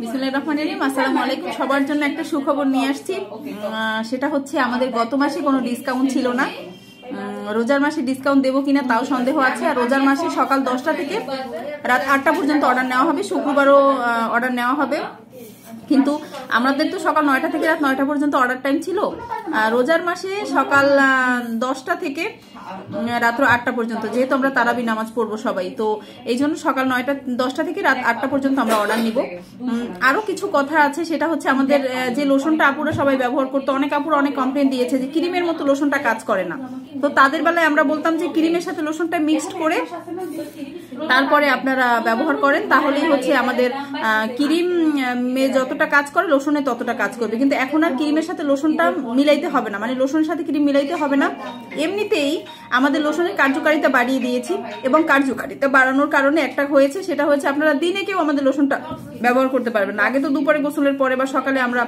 বিসমুল্লাহ রহমান রহিম আসসালামু আলাইকুম সবার জন্য একটা সুখবর নিয়ে আসছি সেটা হচ্ছে আমাদের গত মাসে কোনো ডিসকাউন্ট ছিল না রোজার মাসে ডিসকাউন্ট দেবো কিনা তাও সন্দেহ আছে আর রোজার মাসে সকাল দশটা থেকে রাত আটটা পর্যন্ত অর্ডার নেওয়া হবে শুক্রবারও অর্ডার নেওয়া হবে কিন্তু আমাদের তো সকাল নয়টা থেকে রাত নয়টা পর্যন্ত অর্ডার টাইম ছিল রোজার মাসে সকাল দশটা থেকে রাত্র আটটা পর্যন্ত যেহেতু আমরা তারাবি নামাজ পড়বো সবাই তো এই জন্য সকাল নয়টা দশটা থেকে রাত আটটা পর্যন্ত আমরা অর্ডার নিব আরও কিছু কথা আছে সেটা হচ্ছে আমাদের যে লোশনটা আপুরা সবাই ব্যবহার করতো অনেক আপুর অনেক কমপ্লেন দিয়েছে যে ক্রিমের মতো লোশনটা কাজ করে না তো তাদের বেলায় আমরা বলতাম যে ক্রিমের সাথে লোশনটা মিক্সড করে তারপরে আপনারা ব্যবহার করেন তাহলেই হচ্ছে আমাদের ক্রিম যত যতটা কাজ করে লোশনে ততটা কাজ করবে কিন্তু এখন আর ক্রিমের সাথে লোশনটা মিলাইতে হবে না মানে লোশনের সাথে ক্রিম মিলাইতে হবে না এমনিতেই আমাদের লোশনের কার্যকারিতা বাড়িয়ে দিয়েছি এবং কার্যকারিতা বাড়ানোর কারণে একটা হয়েছে সেটা হচ্ছে আপনারা দিনে কেউ আমাদের লোশনটা ব্যবহার করতে পারবেন না আগে তো দুপুরে গোসলের পরে বা সকালে আমরা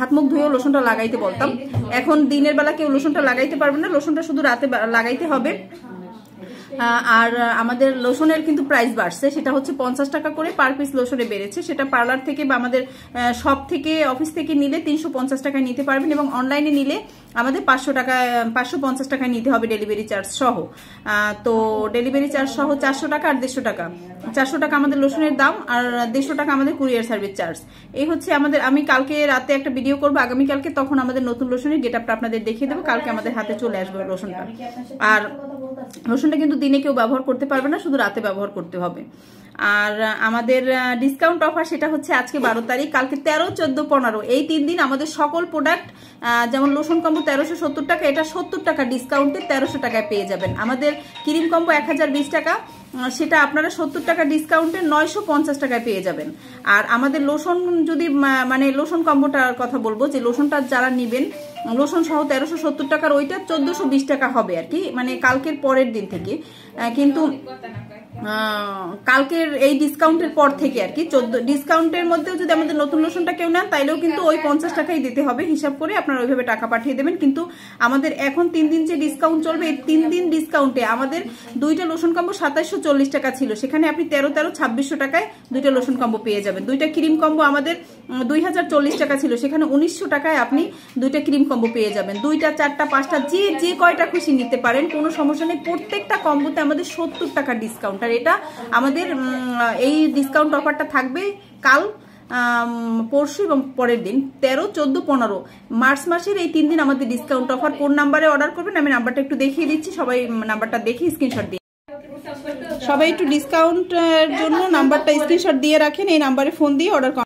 হাত মুখ ধুয়েও লোশনটা লাগাইতে বলতাম এখন দিনের বেলা কেউ লোশনটা লাগাইতে পারবে না লোশনটা শুধু রাতে লাগাইতে হবে আর আমাদের লোশনের কিন্তু প্রাইস বাড়ছে সেটা হচ্ছে পঞ্চাশ টাকা করে পার পিস লোশনে বেড়েছে সেটা পার্লার থেকে বা আমাদের শপ থেকে অফিস থেকে নিলে তিনশো পঞ্চাশ টাকায় নিতে পারবেন এবং অনলাইনে নিলে আমাদের পাঁচশো টাকা পাঁচশো পঞ্চাশ টাকায় নিতে হবে ডেলিভারি চার্জ সহ তো ডেলিভারি চার্জ সহ চারশো টাকা আর দেড়শো টাকা চারশো টাকা আমাদের লোশনের দাম আর দেড়শো টাকা আমাদের কুরিয়ার সার্ভিস চার্জ এই হচ্ছে আমাদের আমি কালকে রাতে একটা ভিডিও করবো আগামীকালকে তখন আমাদের নতুন লোশনের গেট আপটা আপনাদের দেখিয়ে দেবো কালকে আমাদের হাতে চলে আসবে লোশনটা আর লোশনটা কিন্তু দিনে কেউ ব্যবহার করতে পারবে না শুধু রাতে ব্যবহার করতে হবে আর আমাদের ডিসকাউন্ট অফার সেটা হচ্ছে আজকে বারো তারিখ কালকে তেরো চোদ্দো পনেরো এই তিন দিন আমাদের সকল প্রোডাক্ট যেমন লোশন কম্বো তেরোশো সত্তর টাকা এটা সত্তর টাকা ডিসকাউন্টে তেরোশো টাকায় পেয়ে যাবেন আমাদের ক্রিম কম্বো এক হাজার বিশ টাকা সেটা আপনারা সত্তর টাকা ডিসকাউন্টে নয়শো পঞ্চাশ টাকায় পেয়ে যাবেন আর আমাদের লোশন যদি মানে লোশন কম্বোটার কথা বলবো যে লোশনটা যারা নেবেন লোশন সহ তেরোশো সত্তর টাকার ওইটা চোদ্দশো বিশ টাকা হবে আর কি মানে কালকের পরের দিন থেকে কিন্তু কালকের এই ডিসকাউন্টের পর থেকে আর কি চোদ্দ ডিসকাউন্টের মধ্যেও যদি আমাদের নতুন লোশনটা কেউ নেন তাইলেও কিন্তু ওই পঞ্চাশ টাকাই দিতে হবে হিসাব করে আপনারা ওইভাবে টাকা পাঠিয়ে দেবেন কিন্তু আমাদের এখন তিন দিন যে ডিসকাউন্ট চলবে এই তিন দিন ডিসকাউন্টে আমাদের দুইটা লোশন কম্বো সাতাইশশো চল্লিশ টাকা ছিল সেখানে আপনি তেরো তেরো ছাব্বিশশো টাকায় দুইটা লোশন কম্বো পেয়ে যাবেন দুইটা ক্রিম কম্বো আমাদের দুই হাজার চল্লিশ টাকা ছিল সেখানে উনিশশো টাকায় আপনি দুইটা ক্রিম কম্বো পেয়ে যাবেন দুইটা চারটা পাঁচটা যে যে কয়টা খুশি নিতে পারেন কোনো সমস্যা নেই প্রত্যেকটা কম্বোতে আমাদের সত্তর টাকা ডিসকাউন্ট অফার এটা আমাদের এই ডিসকাউন্ট অফারটা থাকবে কাল পরশু এবং পরের দিন তেরো চোদ্দো পনেরো মার্চ মাসের এই তিন দিন আমাদের ডিসকাউন্ট অফার কোন নাম্বারে অর্ডার করবেন আমি নাম্বারটা একটু দেখিয়ে দিচ্ছি সবাই নাম্বারটা দেখি স্ক্রিনশট দিয়ে সবাই একটু ডিসকাউন্টের জন্য নাম্বারটা স্ক্রিনশট দিয়ে রাখেন এই নাম্বারে ফোন দিয়ে অর্ডার